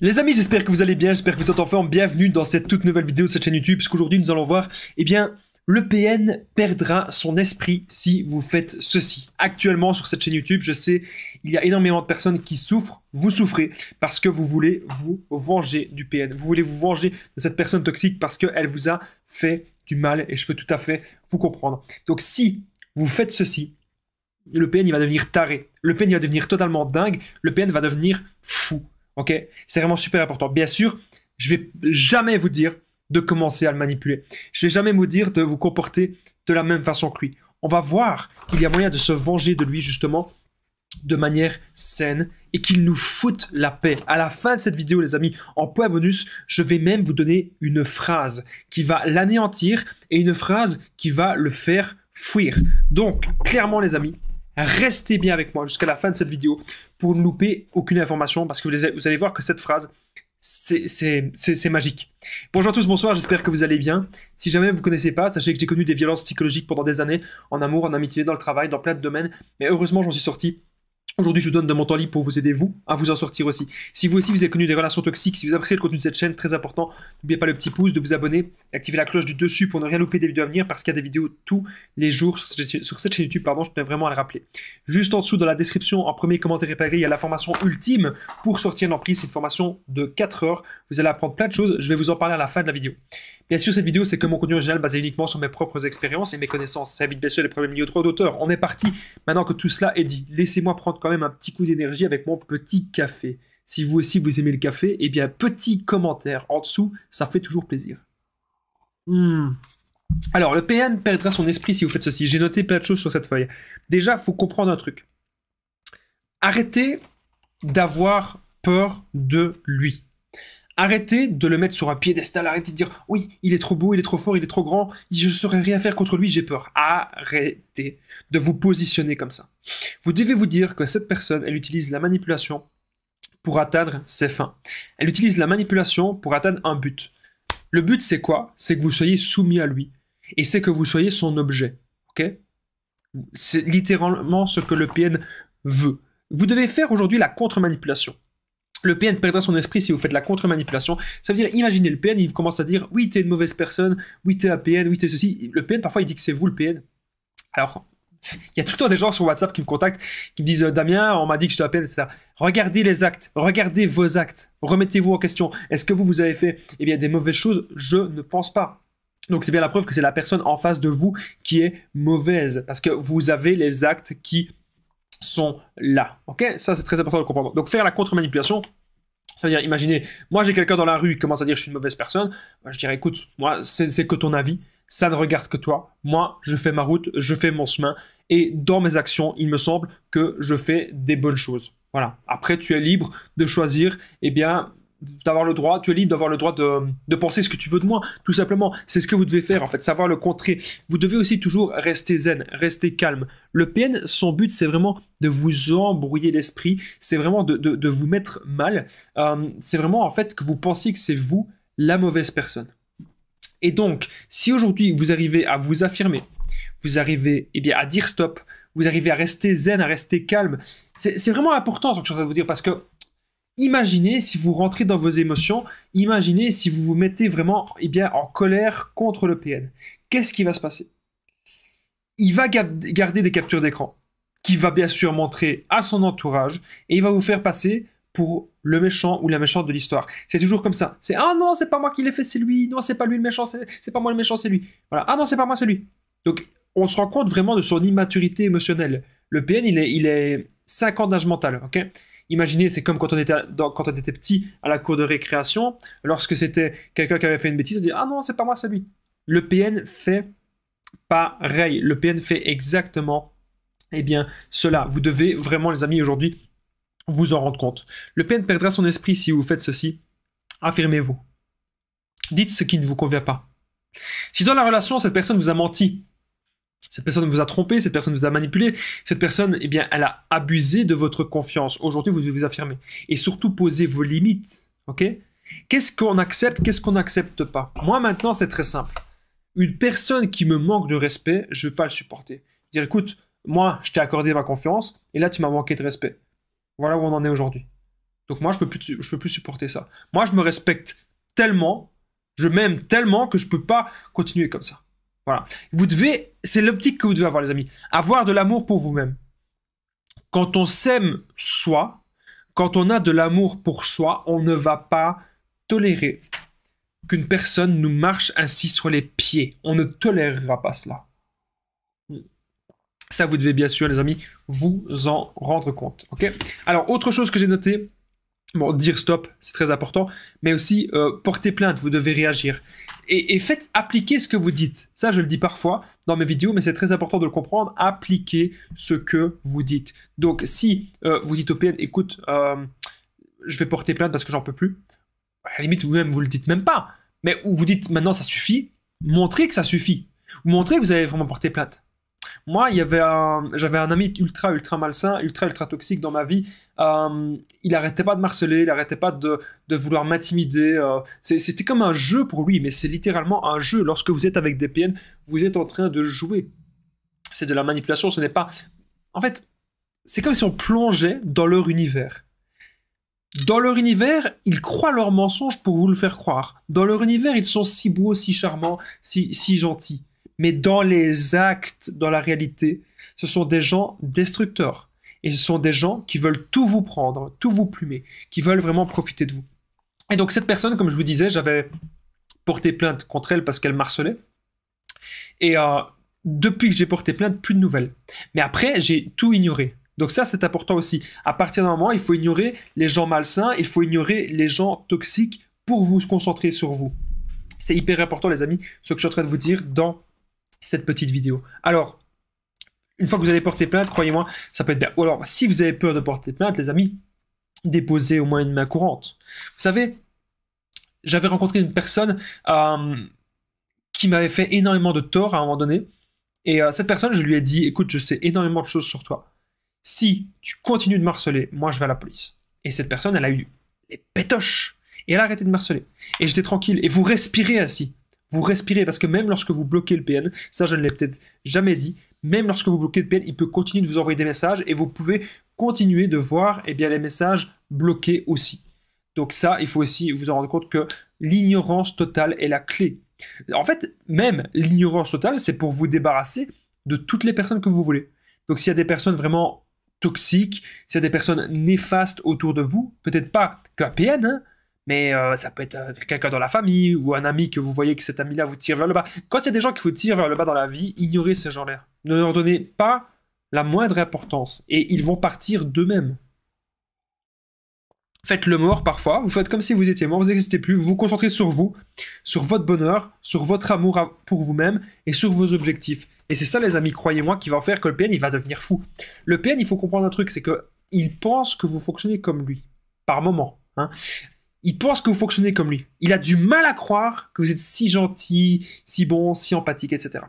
Les amis, j'espère que vous allez bien, j'espère que vous êtes en forme. Bienvenue dans cette toute nouvelle vidéo de cette chaîne YouTube, puisqu'aujourd'hui nous allons voir, eh bien, le PN perdra son esprit si vous faites ceci. Actuellement sur cette chaîne YouTube, je sais, il y a énormément de personnes qui souffrent, vous souffrez, parce que vous voulez vous venger du PN. Vous voulez vous venger de cette personne toxique parce qu'elle vous a fait du mal, et je peux tout à fait vous comprendre. Donc si vous faites ceci, le PN il va devenir taré, le PN il va devenir totalement dingue, le PN va devenir fou. C'est vraiment super important. Bien sûr, je vais jamais vous dire de commencer à le manipuler. Je vais jamais vous dire de vous comporter de la même façon que lui. On va voir qu'il y a moyen de se venger de lui justement de manière saine et qu'il nous foute la paix. À la fin de cette vidéo, les amis, en point bonus, je vais même vous donner une phrase qui va l'anéantir et une phrase qui va le faire fuir. Donc, clairement, les amis, Restez bien avec moi jusqu'à la fin de cette vidéo pour ne louper aucune information parce que vous allez voir que cette phrase, c'est magique. Bonjour à tous, bonsoir, j'espère que vous allez bien. Si jamais vous ne connaissez pas, sachez que j'ai connu des violences psychologiques pendant des années, en amour, en amitié, dans le travail, dans plein de domaines, mais heureusement j'en suis sorti Aujourd'hui, je vous donne de mon temps libre pour vous aider, vous, à vous en sortir aussi. Si vous aussi, vous avez connu des relations toxiques, si vous appréciez le contenu de cette chaîne, très important, n'oubliez pas le petit pouce, de vous abonner, activer la cloche du dessus pour ne rien louper des vidéos à venir, parce qu'il y a des vidéos tous les jours sur cette chaîne YouTube, pardon, je tenais vraiment à le rappeler. Juste en dessous, dans la description, en premier commentaire réparé, il y a la formation ultime pour sortir l'emprise. C'est une formation de 4 heures. Vous allez apprendre plein de choses. Je vais vous en parler à la fin de la vidéo. Bien sûr, cette vidéo, c'est que mon contenu original basé uniquement sur mes propres expériences et mes connaissances. Ça évite bien sûr les problèmes liés droits d'auteur. On est parti. Maintenant que tout cela est dit, laissez-moi prendre quand même un petit coup d'énergie avec mon petit café. Si vous aussi vous aimez le café, eh bien, petit commentaire en dessous, ça fait toujours plaisir. Hmm. Alors, le PN perdra son esprit si vous faites ceci. J'ai noté plein de choses sur cette feuille. Déjà, il faut comprendre un truc. Arrêtez d'avoir peur de lui. Arrêtez de le mettre sur un piédestal, arrêtez de dire oui, il est trop beau, il est trop fort, il est trop grand, je ne saurais rien faire contre lui, j'ai peur. Arrêtez de vous positionner comme ça. Vous devez vous dire que cette personne, elle utilise la manipulation pour atteindre ses fins. Elle utilise la manipulation pour atteindre un but. Le but, c'est quoi C'est que vous soyez soumis à lui. Et c'est que vous soyez son objet. ok c'est littéralement ce que le PN veut. Vous devez faire aujourd'hui la contre-manipulation. Le PN perdra son esprit si vous faites la contre-manipulation. Ça veut dire, imaginez le PN, il commence à dire oui, t'es une mauvaise personne, oui, t'es un PN, oui, t'es ceci. Le PN, parfois, il dit que c'est vous le PN. Alors, il y a tout le temps des gens sur WhatsApp qui me contactent, qui me disent euh, Damien, on m'a dit que je PN, etc. Regardez les actes, regardez vos actes, remettez-vous en question. Est-ce que vous, vous avez fait eh bien, des mauvaises choses Je ne pense pas. Donc c'est bien la preuve que c'est la personne en face de vous qui est mauvaise, parce que vous avez les actes qui sont là. Ok Ça, c'est très important de comprendre. Donc, faire la contre-manipulation, ça à dire, imaginez, moi j'ai quelqu'un dans la rue qui commence à dire que je suis une mauvaise personne, bah, je dirais écoute, moi c'est que ton avis, ça ne regarde que toi, moi je fais ma route, je fais mon chemin, et dans mes actions, il me semble que je fais des bonnes choses. Voilà. Après, tu es libre de choisir, eh bien, d'avoir le droit, tu es libre d'avoir le droit de, penser ce que tu veux de moi, tout simplement. C'est ce que vous devez faire, en fait, savoir le contrer. Vous devez aussi toujours rester zen, rester calme. Le PN, son but, c'est vraiment de vous embrouiller l'esprit, c'est vraiment de, vous mettre mal. Euh, c'est vraiment, en fait, que vous pensiez que c'est vous la mauvaise personne. Et donc, si aujourd'hui vous arrivez à vous affirmer, vous arrivez eh bien, à dire stop, vous arrivez à rester zen, à rester calme, c'est vraiment important ce que je vais vous dire parce que imaginez si vous rentrez dans vos émotions, imaginez si vous vous mettez vraiment eh bien, en colère contre le PN. Qu'est-ce qui va se passer Il va garder des captures d'écran qu'il va bien sûr montrer à son entourage et il va vous faire passer pour le méchant ou la méchante de l'histoire. C'est toujours comme ça. C'est ah non, c'est pas moi qui l'ai fait, c'est lui. Non, c'est pas lui le méchant, c'est pas moi le méchant, c'est lui. Voilà. Ah non, c'est pas moi, c'est lui. Donc on se rend compte vraiment de son immaturité émotionnelle. Le PN, il est, il est 5 ans d'âge mental, ok Imaginez, c'est comme quand on, était petit à la cour de récréation, lorsque c'était quelqu'un qui avait fait une bêtise, on dit Ah non, c'est pas moi celui. Le PN fait pareil. Le PN fait exactement eh bien, cela. Vous devez vraiment, les amis, aujourd'hui, vous en rendre compte. Le PN perdra son esprit si vous faites ceci. Affirmez-vous. Dites ce qui ne vous convient pas. Si dans la relation, cette personne vous a menti, cette personne vous a trompé, cette personne vous a manipulé, cette personne, eh bien, elle a abusé de votre confiance. Aujourd'hui, vous devez vous affirmer. Et surtout, poser vos limites. OK Qu'est-ce qu'on accepte, qu'est-ce qu'on n'accepte pas Moi, maintenant, c'est très simple. Une personne qui me manque de respect, je ne vais pas le supporter. Dire, écoute, moi, je t'ai accordé ma confiance, et là, tu m'as manqué de respect. Voilà où on en est aujourd'hui. Donc moi, je peux peux plus supporter ça. Moi, je me respecte tellement, je m'aime tellement que je ne peux pas continuer comme ça. Voilà. Vous devez, c'est l'optique que vous devez avoir, les amis. Avoir de l'amour pour vous-même. Quand on s'aime soi, quand on a de l'amour pour soi, on ne va pas tolérer qu'une personne nous marche ainsi sur les pieds. On ne tolérera pas cela. Ça, vous devez bien sûr, les amis, vous en rendre compte. Ok Alors, autre chose que j'ai noté, Bon, dire stop, c'est très important, mais aussi euh, porter plainte, vous devez réagir. Et, faites appliquer ce que vous dites. Ça, je le dis parfois dans mes vidéos, mais c'est très important de le comprendre. Appliquez ce que vous dites. Donc, si euh, vous dites au PN, écoute, euh, je vais porter plainte parce que j'en peux plus, à la limite, vous-même, vous le dites même pas. Mais vous dites maintenant, ça suffit, montrez que ça suffit. Montrez que vous avez vraiment porté plainte. Moi, j'avais un ami ultra, ultra malsain, ultra, ultra toxique dans ma vie. Euh, il n'arrêtait pas de marceler, il n'arrêtait pas de, vouloir m'intimider. Euh. c'était comme un jeu pour lui, mais c'est littéralement un jeu. Lorsque vous êtes avec des PN, vous êtes en train de jouer. C'est de la manipulation, ce n'est pas. En fait, c'est comme si on plongeait dans leur univers. Dans leur univers, ils croient leurs mensonges pour vous le faire croire. Dans leur univers, ils sont si beaux, si charmants, si, si gentils mais dans les actes, dans la réalité, ce sont des gens destructeurs. Et ce sont des gens qui veulent tout vous prendre, tout vous plumer, qui veulent vraiment profiter de vous. Et donc cette personne, comme je vous disais, j'avais porté plainte contre elle parce qu'elle marcelait. Et euh, depuis que j'ai porté plainte, plus de nouvelles. Mais après, j'ai tout ignoré. Donc ça, c'est important aussi. À partir d'un moment, il faut ignorer les gens malsains, il faut ignorer les gens toxiques pour vous concentrer sur vous. C'est hyper important, les amis, ce que je suis en train de vous dire dans cette petite vidéo. Alors, une fois que vous allez porter plainte, croyez-moi, ça peut être bien. Ou alors, si vous avez peur de porter plainte, les amis, déposez au moins une main courante. Vous savez, j'avais rencontré une personne euh, qui m'avait fait énormément de tort à un moment donné. Et euh, cette personne, je lui ai dit, écoute, je sais énormément de choses sur toi. Si tu continues de harceler, moi je vais à la police. Et cette personne, elle a eu les pétoches. Et elle a arrêté de harceler. Et j'étais tranquille. Et vous respirez assis. Vous respirez parce que même lorsque vous bloquez le PN, ça je ne l'ai peut-être jamais dit, même lorsque vous bloquez le PN, il peut continuer de vous envoyer des messages et vous pouvez continuer de voir eh bien, les messages bloqués aussi. Donc ça, il faut aussi vous en rendre compte que l'ignorance totale est la clé. En fait, même l'ignorance totale, c'est pour vous débarrasser de toutes les personnes que vous voulez. Donc s'il y a des personnes vraiment toxiques, s'il y a des personnes néfastes autour de vous, peut-être pas qu'un PN, hein, mais euh, ça peut être euh, quelqu'un dans la famille ou un ami que vous voyez que cet ami-là vous tire vers le bas. Quand il y a des gens qui vous tirent vers le bas dans la vie, ignorez ces gens-là. Ne leur donnez pas la moindre importance et ils vont partir d'eux-mêmes. Faites le mort parfois, vous faites comme si vous étiez mort, vous n'existez plus, vous vous concentrez sur vous, sur votre bonheur, sur votre amour pour vous-même et sur vos objectifs. Et c'est ça les amis, croyez-moi, qui va faire que le PN il va devenir fou. Le PN, il faut comprendre un truc, c'est que il pense que vous fonctionnez comme lui, par moment. Hein il pense que vous fonctionnez comme lui. Il a du mal à croire que vous êtes si gentil, si bon, si empathique, etc.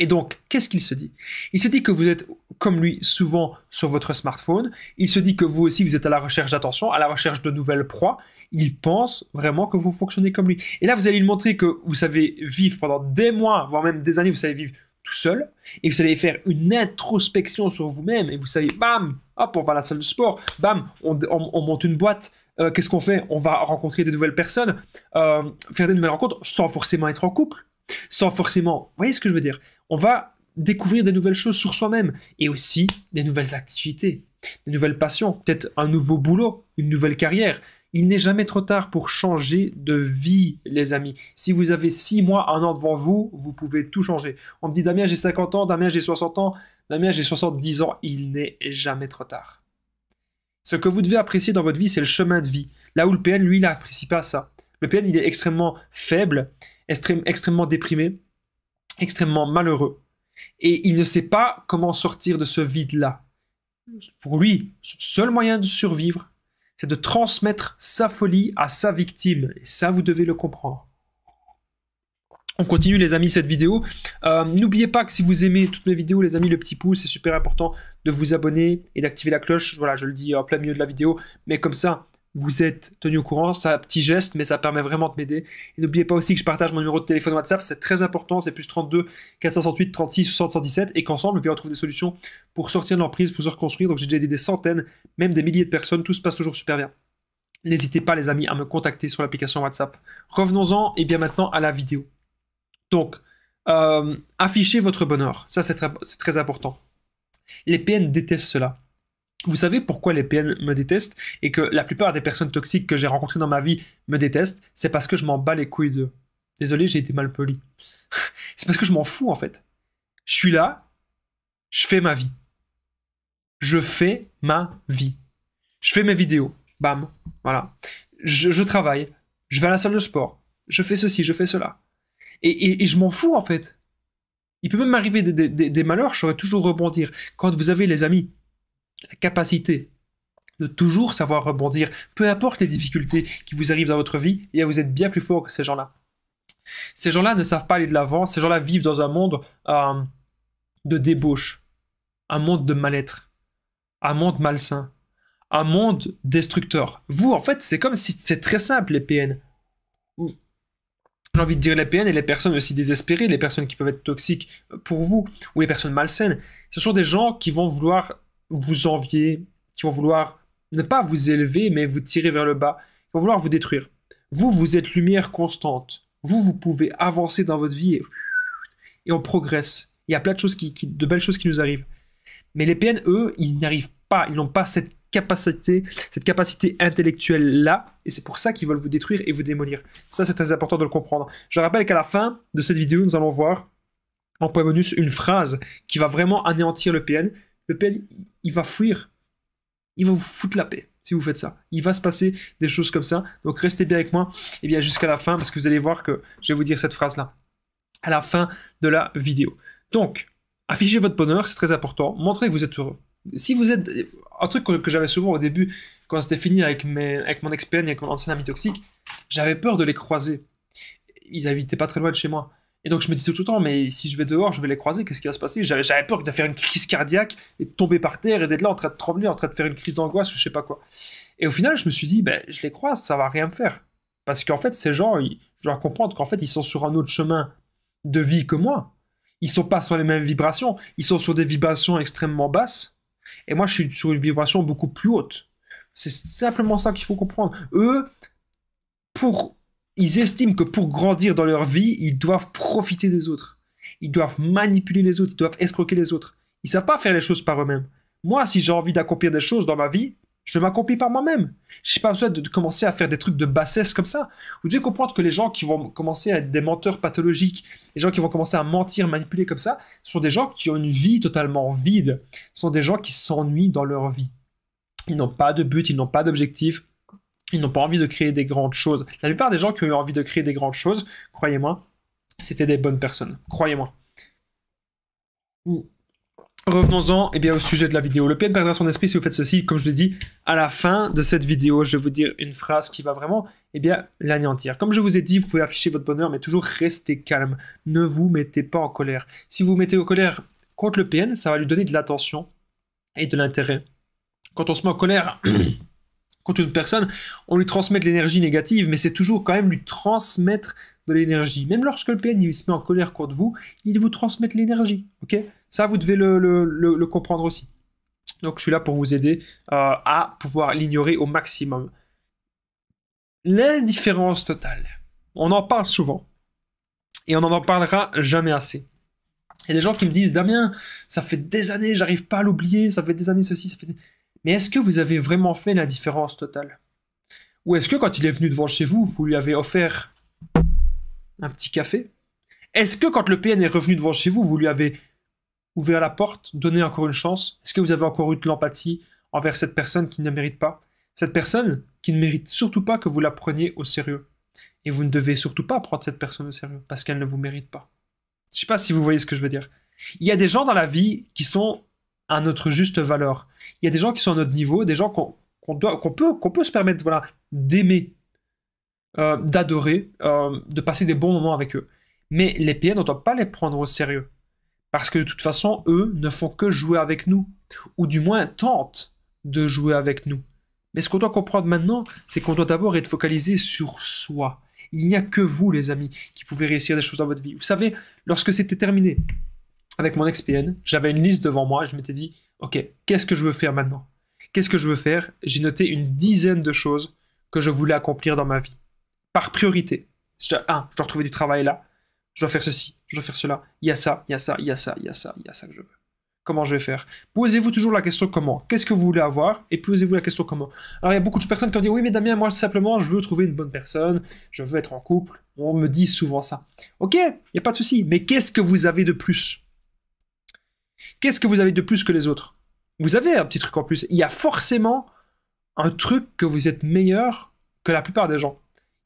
Et donc, qu'est-ce qu'il se dit Il se dit que vous êtes, comme lui, souvent sur votre smartphone. Il se dit que vous aussi, vous êtes à la recherche d'attention, à la recherche de nouvelles proies. Il pense vraiment que vous fonctionnez comme lui. Et là, vous allez lui montrer que vous savez vivre pendant des mois, voire même des années, vous savez vivre tout seul. Et vous allez faire une introspection sur vous-même. Et vous savez, bam, hop, on va à la salle de sport. Bam, on, on monte une boîte. Euh, qu'est-ce qu'on fait On va rencontrer des nouvelles personnes, euh, faire des nouvelles rencontres sans forcément être en couple, sans forcément... Vous voyez ce que je veux dire On va découvrir des nouvelles choses sur soi-même et aussi des nouvelles activités, des nouvelles passions, peut-être un nouveau boulot, une nouvelle carrière. Il n'est jamais trop tard pour changer de vie, les amis. Si vous avez six mois, un an devant vous, vous pouvez tout changer. On me dit Damien, j'ai 50 ans, Damien, j'ai 60 ans, Damien, j'ai 70 ans. Il n'est jamais trop tard. Ce que vous devez apprécier dans votre vie, c'est le chemin de vie. Là où le PN, lui, il n'apprécie pas ça. Le PN, il est extrêmement faible, extrêmement déprimé, extrêmement malheureux. Et il ne sait pas comment sortir de ce vide-là. Pour lui, seul moyen de survivre, c'est de transmettre sa folie à sa victime. Et ça, vous devez le comprendre. On continue les amis cette vidéo. Euh, n'oubliez pas que si vous aimez toutes mes vidéos les amis, le petit pouce, c'est super important de vous abonner et d'activer la cloche. Voilà, je le dis en plein milieu de la vidéo, mais comme ça, vous êtes tenu au courant. C'est un petit geste, mais ça permet vraiment de m'aider. Et n'oubliez pas aussi que je partage mon numéro de téléphone WhatsApp, c'est très important, c'est plus 32 468 36 717. et qu'ensemble, on trouve des solutions pour sortir de l'emprise, pour se reconstruire. Donc j'ai déjà aidé des centaines, même des milliers de personnes, tout se passe toujours super bien. N'hésitez pas les amis à me contacter sur l'application WhatsApp. Revenons-en et bien maintenant à la vidéo. Donc, euh, affichez votre bonheur. Ça, c'est très, important. Les PN détestent cela. Vous savez pourquoi les PN me détestent et que la plupart des personnes toxiques que j'ai rencontrées dans ma vie me détestent C'est parce que je m'en bats les couilles d'eux. Désolé, j'ai été mal poli. c'est parce que je m'en fous en fait. Je suis là, je fais ma vie. Je fais ma vie. Je fais mes vidéos. Bam. Voilà. je travaille. Je vais à la salle de sport. Je fais ceci, je fais cela. Et, je m'en fous en fait. Il peut même m'arriver des, malheurs, je saurais toujours rebondir. Quand vous avez, les amis, la capacité de toujours savoir rebondir, peu importe les difficultés qui vous arrivent dans votre vie, et eh vous êtes bien plus fort que ces gens-là. Ces gens-là ne savent pas aller de l'avant, ces gens-là vivent dans un monde euh, de débauche, un monde de mal-être, un monde malsain, un monde destructeur. Vous, en fait, c'est comme si c'est très simple, les PN envie de dire les PN et les personnes aussi désespérées, les personnes qui peuvent être toxiques pour vous, ou les personnes malsaines, ce sont des gens qui vont vouloir vous envier, qui vont vouloir ne pas vous élever, mais vous tirer vers le bas, qui vont vouloir vous détruire. Vous, vous êtes lumière constante. Vous, vous pouvez avancer dans votre vie et, on progresse. Il y a plein de choses qui, de belles choses qui nous arrivent. Mais les PN, eux, ils n'arrivent pas, ils n'ont pas cette capacité, cette capacité intellectuelle-là, et c'est pour ça qu'ils veulent vous détruire et vous démolir. Ça, c'est très important de le comprendre. Je rappelle qu'à la fin de cette vidéo, nous allons voir en point bonus une phrase qui va vraiment anéantir le PN. Le PN, il va fuir. Il va vous foutre la paix si vous faites ça. Il va se passer des choses comme ça. Donc restez bien avec moi et eh bien jusqu'à la fin parce que vous allez voir que je vais vous dire cette phrase-là à la fin de la vidéo. Donc, affichez votre bonheur, c'est très important. Montrez que vous êtes heureux si vous êtes. Un truc que, j'avais souvent au début, quand c'était fini avec, mes, avec mon ex-PN et avec mon ancien ami toxique, j'avais peur de les croiser. Ils habitaient pas très loin de chez moi. Et donc je me disais tout le temps, mais si je vais dehors, je vais les croiser, qu'est-ce qui va se passer J'avais peur de faire une crise cardiaque et de tomber par terre et d'être là en train de trembler, en train de faire une crise d'angoisse ou je sais pas quoi. Et au final, je me suis dit, ben, je les croise, ça va rien me faire. Parce qu'en fait, ces gens, je dois comprendre qu'en fait, ils sont sur un autre chemin de vie que moi. Ils sont pas sur les mêmes vibrations, ils sont sur des vibrations extrêmement basses. Et moi, je suis sur une vibration beaucoup plus haute. C'est simplement ça qu'il faut comprendre. Eux, pour, ils estiment que pour grandir dans leur vie, ils doivent profiter des autres. Ils doivent manipuler les autres, ils doivent escroquer les autres. Ils savent pas faire les choses par eux-mêmes. Moi, si j'ai envie d'accomplir des choses dans ma vie, je m'accomplis par moi-même. Je n'ai pas besoin de, commencer à faire des trucs de bassesse comme ça. Vous devez comprendre que les gens qui vont commencer à être des menteurs pathologiques, les gens qui vont commencer à mentir, manipuler comme ça, sont des gens qui ont une vie totalement vide. Ce sont des gens qui s'ennuient dans leur vie. Ils n'ont pas de but, ils n'ont pas d'objectif, ils n'ont pas envie de créer des grandes choses. La plupart des gens qui ont eu envie de créer des grandes choses, croyez-moi, c'était des bonnes personnes. Croyez-moi. Oui. Revenons-en eh bien, au sujet de la vidéo. Le PN perdra son esprit si vous faites ceci, comme je l'ai dit à la fin de cette vidéo. Je vais vous dire une phrase qui va vraiment eh bien, l'anéantir. Comme je vous ai dit, vous pouvez afficher votre bonheur, mais toujours restez calme. Ne vous mettez pas en colère. Si vous vous mettez en colère contre le PN, ça va lui donner de l'attention et de l'intérêt. Quand on se met en colère contre une personne, on lui transmet de l'énergie négative, mais c'est toujours quand même lui transmettre de l'énergie. Même lorsque le PN il se met en colère contre vous, il vous transmet de l'énergie. ok ça, vous devez le, comprendre aussi. Donc je suis là pour vous aider euh, à pouvoir l'ignorer au maximum. L'indifférence totale. On en parle souvent. Et on n'en en parlera jamais assez. Il y a des gens qui me disent, Damien, ça fait des années, j'arrive pas à l'oublier, ça fait des années ceci, ça fait... Mais est-ce que vous avez vraiment fait l'indifférence totale Ou est-ce que quand il est venu devant chez vous, vous lui avez offert un petit café Est-ce que quand le PN est revenu devant chez vous, vous lui avez ouvrir la porte, donner encore une chance Est-ce que vous avez encore eu de l'empathie envers cette personne qui ne mérite pas Cette personne qui ne mérite surtout pas que vous la preniez au sérieux. Et vous ne devez surtout pas prendre cette personne au sérieux parce qu'elle ne vous mérite pas. Je ne sais pas si vous voyez ce que je veux dire. Il y a des gens dans la vie qui sont à notre juste valeur. Il y a des gens qui sont à notre niveau, des gens qu'on peut, se permettre voilà, d'aimer, euh, d'adorer, euh, de passer des bons moments avec eux. Mais les pieds, on ne doit pas les prendre au sérieux. Parce que de toute façon, eux ne font que jouer avec nous, ou du moins tentent de jouer avec nous. Mais ce qu'on doit comprendre maintenant, c'est qu'on doit d'abord être focalisé sur soi. Il n'y a que vous, les amis, qui pouvez réussir des choses dans votre vie. Vous savez, lorsque c'était terminé avec mon XPN, j'avais une liste devant moi, et je m'étais dit, OK, qu'est-ce que je veux faire maintenant Qu'est-ce que je veux faire J'ai noté une dizaine de choses que je voulais accomplir dans ma vie. Par priorité. Un, je dois retrouver du travail là, je dois faire ceci, je dois faire cela, il y a ça, il y a ça, il y a ça, il y a ça, il y a ça que je veux. Comment je vais faire Posez-vous toujours la question comment. Qu'est-ce que vous voulez avoir Et posez-vous la question comment. Alors il y a beaucoup de personnes qui ont dit oui mais Damien, moi simplement je veux trouver une bonne personne, je veux être en couple. On me dit souvent ça. Ok, il n'y a pas de souci, mais qu'est-ce que vous avez de plus Qu'est-ce que vous avez de plus que les autres Vous avez un petit truc en plus. Il y a forcément un truc que vous êtes meilleur que la plupart des gens.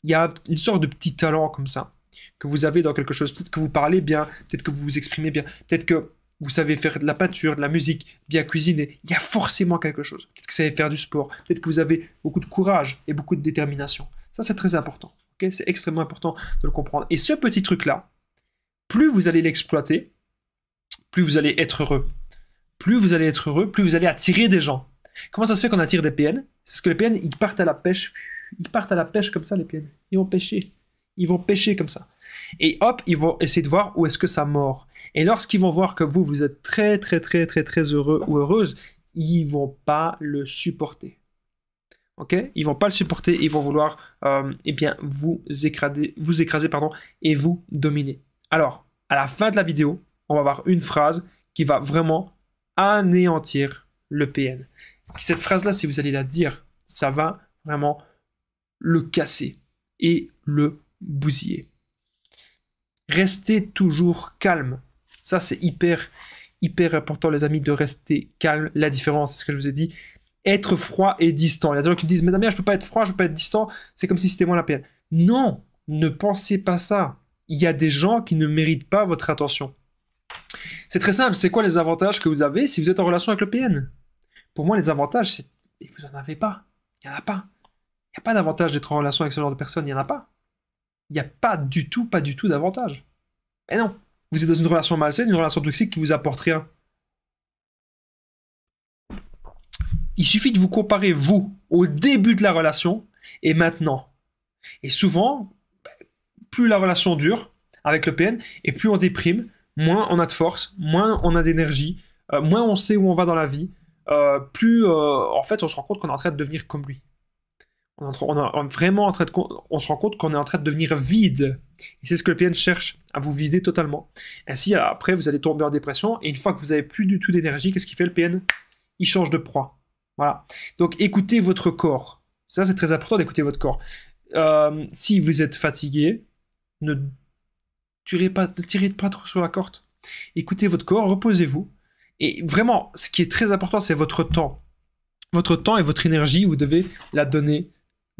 Il y a une sorte de petit talent comme ça que vous avez dans quelque chose. Peut-être que vous parlez bien, peut-être que vous vous exprimez bien, peut-être que vous savez faire de la peinture, de la musique, bien cuisiner. Il y a forcément quelque chose. Peut-être que vous savez faire du sport, peut-être que vous avez beaucoup de courage et beaucoup de détermination. Ça, c'est très important. c'est extrêmement important de le comprendre. Et ce petit truc-là, plus vous allez l'exploiter, plus vous allez être heureux. Plus vous allez être heureux, plus vous allez attirer des gens. Comment ça se fait qu'on attire des PN C'est parce que les PN, ils partent à la pêche. Ils partent à la pêche comme ça, les PN. Ils vont pêcher. Ils vont pêcher comme ça. Et hop, ils vont essayer de voir où est-ce que ça mord. Et lorsqu'ils vont voir que vous, vous êtes très, très, très, très, très heureux ou heureuse, ils vont pas le supporter. Ok Ils vont pas le supporter, ils vont vouloir, euh, eh bien, vous écraser, vous écraser pardon, et vous dominer. Alors, à la fin de la vidéo, on va avoir une phrase qui va vraiment anéantir le PN. Cette phrase-là, si vous allez la dire, ça va vraiment le casser et le bousiller. Restez toujours calme. Ça, c'est hyper, hyper important, les amis, de rester calme. La différence, c'est ce que je vous ai dit. Être froid et distant. Il y a des gens qui me disent, mais Damien, je peux pas être froid, je ne peux pas être distant. C'est comme si c'était moi la PN. » Non, ne pensez pas ça. Il y a des gens qui ne méritent pas votre attention. C'est très simple. C'est quoi les avantages que vous avez si vous êtes en relation avec le PN Pour moi, les avantages, c'est. Vous n'en avez pas. Il n'y en a pas. Il n'y a pas d'avantage d'être en relation avec ce genre de personne. Il n'y en a pas il n'y a pas du tout, pas du tout d'avantage. Mais non, vous êtes dans une relation malsaine, une relation toxique qui vous apporte rien. Il suffit de vous comparer, vous, au début de la relation et maintenant. Et souvent, plus la relation dure avec le PN, et plus on déprime, moins on a de force, moins on a d'énergie, euh, moins on sait où on va dans la vie, euh, plus euh, en fait on se rend compte qu'on est en train de devenir comme lui. On, vraiment en train on se rend compte qu'on est en train de devenir vide. Et c'est ce que le PN cherche, à vous vider totalement. Ainsi, après, vous allez tomber en dépression, et une fois que vous n'avez plus du tout d'énergie, qu'est-ce qu'il fait le PN Il change de proie. Voilà. Donc écoutez votre corps. Ça, c'est très important d'écouter votre corps. Euh, si vous êtes fatigué, ne tirez pas, ne tirez pas trop sur la corde. Écoutez votre corps, reposez-vous. Et vraiment, ce qui est très important, c'est votre temps. Votre temps et votre énergie, vous devez la donner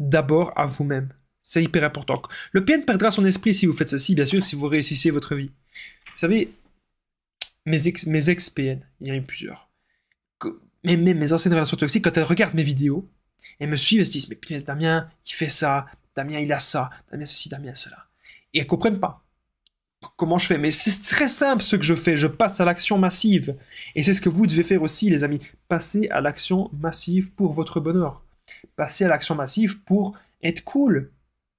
d'abord à vous-même. C'est hyper important. Le PN perdra son esprit si vous faites ceci, bien sûr, si vous réussissez votre vie. Vous savez, mes ex-PN, mes ex il y en a eu plusieurs. mes, anciennes relations toxiques, quand elles regardent mes vidéos, elles me suivent, elles se disent Mais punaise, Damien, il fait ça, Damien, il a ça, Damien, ceci, Damien, cela. Et elles comprennent pas comment je fais. Mais c'est très simple ce que je fais. Je passe à l'action massive. Et c'est ce que vous devez faire aussi, les amis. Passer à l'action massive pour votre bonheur. Passer à l'action massive pour être cool.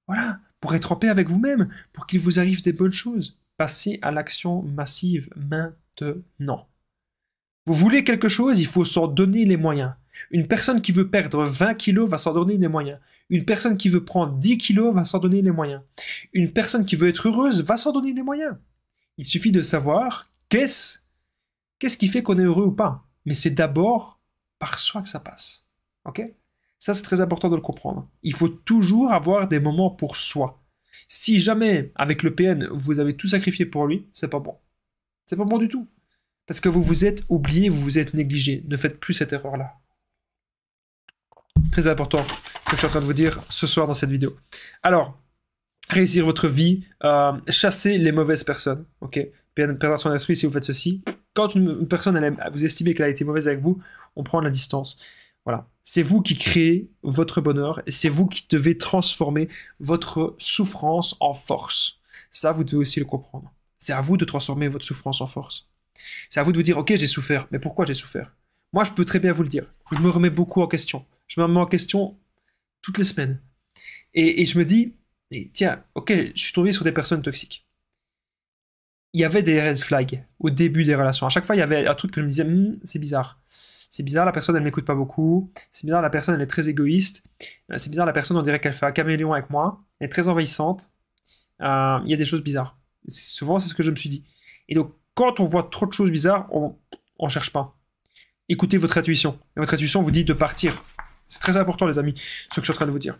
Voilà, pour être en paix avec vous-même, pour qu'il vous arrive des bonnes choses. Passez à l'action massive maintenant. Vous voulez quelque chose, il faut s'en donner les moyens. Une personne qui veut perdre 20 kilos va s'en donner les moyens. Une personne qui veut prendre 10 kilos va s'en donner les moyens. Une personne qui veut être heureuse va s'en donner les moyens. Il suffit de savoir qu'est-ce qu'est-ce qui fait qu'on est heureux ou pas. Mais c'est d'abord par soi que ça passe. OK ça, c'est très important de le comprendre. Il faut toujours avoir des moments pour soi. Si jamais, avec le PN, vous avez tout sacrifié pour lui, c'est pas bon. C'est pas bon du tout. Parce que vous vous êtes oublié, vous vous êtes négligé. Ne faites plus cette erreur-là. Très important ce que je suis en train de vous dire ce soir dans cette vidéo. Alors, réussir votre vie, euh, chasser les mauvaises personnes. Ok Perdre son esprit si vous faites ceci. Quand une, personne, elle, vous estimez qu'elle a été mauvaise avec vous, on prend la distance. Voilà. C'est vous qui créez votre bonheur et c'est vous qui devez transformer votre souffrance en force. Ça, vous devez aussi le comprendre. C'est à vous de transformer votre souffrance en force. C'est à vous de vous dire, ok, j'ai souffert, mais pourquoi j'ai souffert Moi, je peux très bien vous le dire. Je me remets beaucoup en question. Je me remets en question toutes les semaines. Et, et je me dis, tiens, ok, je suis tombé sur des personnes toxiques il y avait des red flags au début des relations. À chaque fois, il y avait un truc que je me disais, hmm, c'est bizarre. C'est bizarre, la personne, elle m'écoute pas beaucoup. C'est bizarre, la personne, elle est très égoïste. Euh, c'est bizarre, la personne, on dirait qu'elle fait un caméléon avec moi. Elle est très envahissante. Euh, il y a des choses bizarres. Souvent, c'est ce que je me suis dit. Et donc, quand on voit trop de choses bizarres, on ne cherche pas. Écoutez votre intuition. votre intuition vous dit de partir. C'est très important, les amis, ce que je suis en train de vous dire.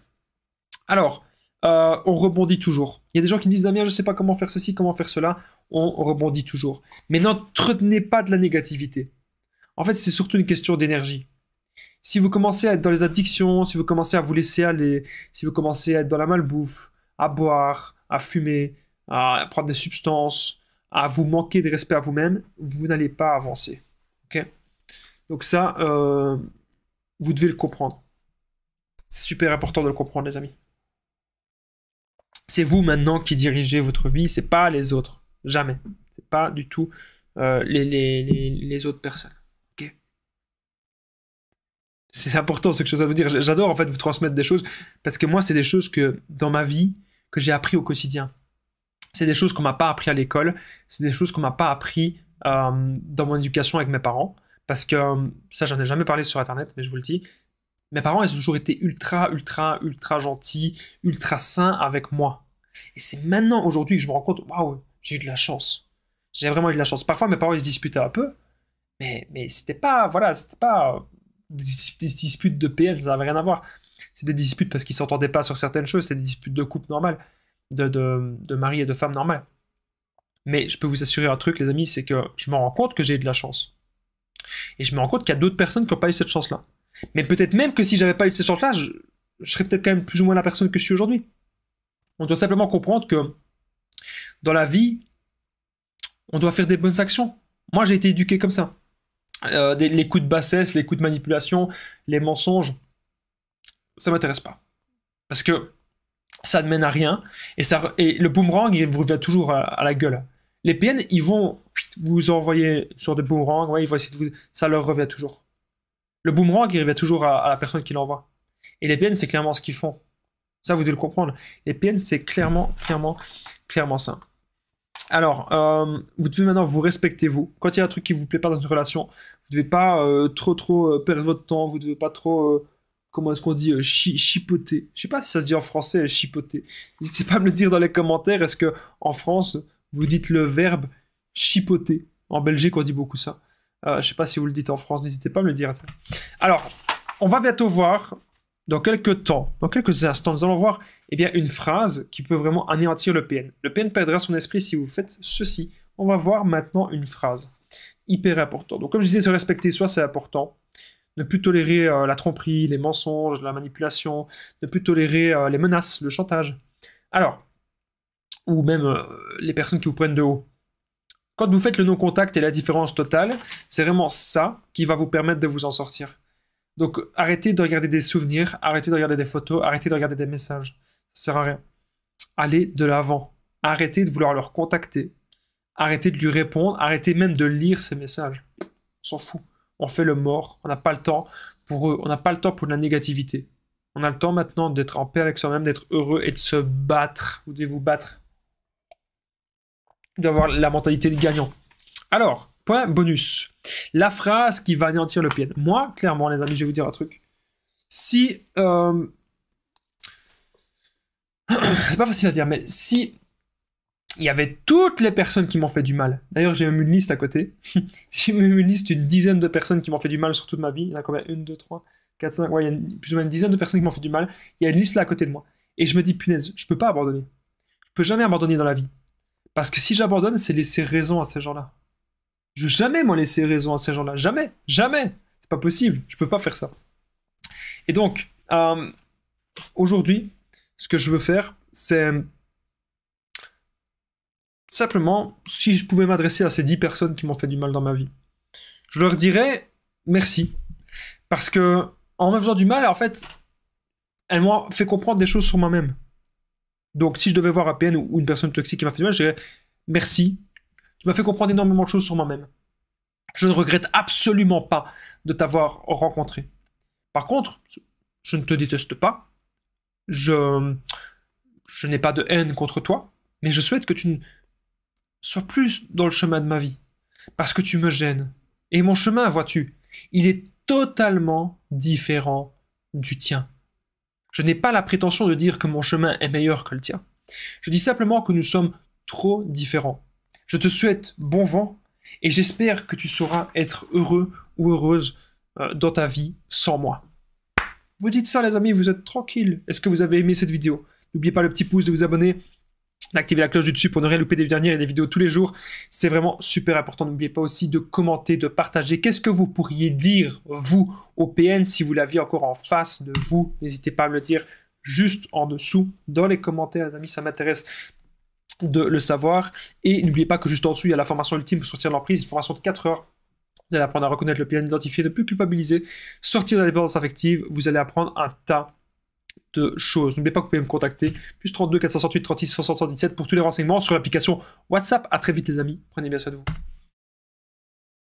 Alors, euh, on rebondit toujours. Il y a des gens qui me disent Damien, je ne sais pas comment faire ceci, comment faire cela. On, rebondit toujours. Mais n'entretenez pas de la négativité. En fait, c'est surtout une question d'énergie. Si vous commencez à être dans les addictions, si vous commencez à vous laisser aller, si vous commencez à être dans la malbouffe, à boire, à fumer, à prendre des substances, à vous manquer de respect à vous-même, vous, n'allez pas avancer. Okay Donc ça, euh, vous devez le comprendre. C'est super important de le comprendre, les amis. C'est vous maintenant qui dirigez votre vie, c'est pas les autres. Jamais. C'est pas du tout euh, les, les, autres personnes. c'est important ce que je dois vous dire. J'adore en fait vous transmettre des choses parce que moi, c'est des choses que dans ma vie, que j'ai appris au quotidien. C'est des choses qu'on m'a pas appris à l'école, c'est des choses qu'on m'a pas appris euh, dans mon éducation avec mes parents parce que euh, ça, j'en ai jamais parlé sur internet, mais je vous le dis, mes parents, ils ont toujours été ultra, ultra, ultra gentils, ultra sains avec moi. Et c'est maintenant, aujourd'hui, que je me rends compte, waouh, j'ai eu de la chance. J'ai vraiment eu de la chance. Parfois, mes parents, ils se disputaient un peu, mais, mais c'était pas, voilà, c'était pas euh, des, disputes de PL, ça n'avait rien à voir. C'était des disputes parce qu'ils s'entendaient pas sur certaines choses, C'était des disputes de couple normale, de, de mari et de femme normale. Mais je peux vous assurer un truc, les amis, c'est que je me rends compte que j'ai eu de la chance. Et je me rends compte qu'il y a d'autres personnes qui n'ont pas eu cette chance-là. Mais peut-être même que si j'avais pas eu ces chances-là, je, serais peut-être quand même plus ou moins la personne que je suis aujourd'hui. On doit simplement comprendre que dans la vie, on doit faire des bonnes actions. Moi, j'ai été éduqué comme ça. Euh, les coups de bassesse, les coups de manipulation, les mensonges, ça m'intéresse pas. Parce que ça ne mène à rien et, le boomerang, il vous revient toujours à, la gueule. Les PN, ils vont vous envoyer sur des boomerangs, ouais, ils vont essayer de vous, ça leur revient toujours. Le boomerang, il revient toujours à, la personne qui l'envoie. Et les PN, c'est clairement ce qu'ils font. Ça, vous devez le comprendre. Les PN, c'est clairement, clairement, clairement ça. Alors, euh, vous devez maintenant vous respecter vous. Quand il y a un truc qui vous plaît pas dans une relation, vous ne devez pas euh, trop trop euh, perdre votre temps. Vous ne devez pas trop comment est-ce qu'on dit chipoter. Je sais pas si ça se dit en français chipoter. N'hésitez pas à me le dire dans les commentaires. Est-ce que en France vous dites le verbe chipoter En Belgique, on dit beaucoup ça. Euh, je ne sais pas si vous le dites en France, n'hésitez pas à me le dire. Alors, on va bientôt voir, dans quelques temps, dans quelques instants, nous allons voir eh bien, une phrase qui peut vraiment anéantir le PN. Le PN perdra son esprit si vous faites ceci. On va voir maintenant une phrase. Hyper importante. Donc, comme je disais, se respecter soi, c'est important. Ne plus tolérer euh, la tromperie, les mensonges, la manipulation. Ne plus tolérer euh, les menaces, le chantage. Alors, ou même les personnes qui vous prennent de haut. Quand vous faites le non-contact et la différence totale, c'est vraiment ça qui va vous permettre de vous en sortir. Donc arrêtez de regarder des souvenirs, arrêtez de regarder des photos, arrêtez de regarder des messages. Ça sert à rien. Allez de l'avant. Arrêtez de vouloir leur contacter. Arrêtez de lui répondre. Arrêtez même de lire ses messages. On s'en fout. On fait le mort. On n'a pas le temps pour eux. On n'a pas le temps pour la négativité. On a le temps maintenant d'être en paix avec soi-même, d'être heureux et de se battre. Vous devez vous battre d'avoir la mentalité du gagnant. Alors, point bonus. La phrase qui va anéantir le pied. Moi, clairement, les amis, je vais vous dire un truc. Si. Euh, c'est pas facile à dire, mais si. Il y avait toutes les personnes qui m'ont fait du mal. D'ailleurs, j'ai même une liste à côté. j'ai même une liste, une dizaine de personnes qui m'ont fait du mal sur toute ma vie. Il y en a combien Une, deux, trois, quatre, cinq. Ouais, il y a plus ou moins une dizaine de personnes qui m'ont fait du mal. Il y a une liste là à côté de moi. Et je me dis, punaise, je peux pas abandonner. Je peux jamais abandonner dans la vie. Parce que si j'abandonne, c'est laisser raison à ces gens-là. Je jamais moi, laisser raison à ces gens-là. Jamais. Jamais. C'est pas possible. Je peux pas faire ça. Et donc, euh, aujourd'hui, ce que je veux faire, c'est simplement si je pouvais m'adresser à ces 10 personnes qui m'ont fait du mal dans ma vie. Je leur dirais merci. Parce que en me faisant du mal, en fait, elles m'ont fait comprendre des choses sur moi-même. Donc, si je devais voir PN ou une personne toxique qui m'a fait du mal, je dirais merci. Tu m'as fait comprendre énormément de choses sur moi-même. Je ne regrette absolument pas de t'avoir rencontré. Par contre, je ne te déteste pas. Je, je n'ai pas de haine contre toi. Mais je souhaite que tu ne sois plus dans le chemin de ma vie. Parce que tu me gênes. Et mon chemin, vois-tu, il est totalement différent du tien. Je n'ai pas la prétention de dire que mon chemin est meilleur que le tien. Je dis simplement que nous sommes trop différents. Je te souhaite bon vent et j'espère que tu sauras être heureux ou heureuse euh, dans ta vie sans moi. Vous dites ça les amis, vous êtes tranquille. Est-ce que vous avez aimé cette vidéo N'oubliez pas le petit pouce de vous abonner d'activer la cloche du dessus pour ne rien louper des dernières et des vidéos tous les jours. C'est vraiment super important. N'oubliez pas aussi de commenter, de partager. Qu'est-ce que vous pourriez dire, vous, au PN, si vous l'aviez encore en face de vous N'hésitez pas à me le dire juste en dessous dans les commentaires, les amis. Ça m'intéresse de le savoir. Et n'oubliez pas que juste en dessous, il y a la formation ultime pour sortir de l'emprise, une formation de 4 heures vous allez apprendre à reconnaître le PN, identifié, ne plus culpabiliser, sortir de la dépendance affective. Vous allez apprendre un tas de choses. N'oubliez pas que vous pouvez me contacter, plus 32 468 36 77 pour tous les renseignements sur l'application WhatsApp. À très vite les amis, prenez bien soin de vous.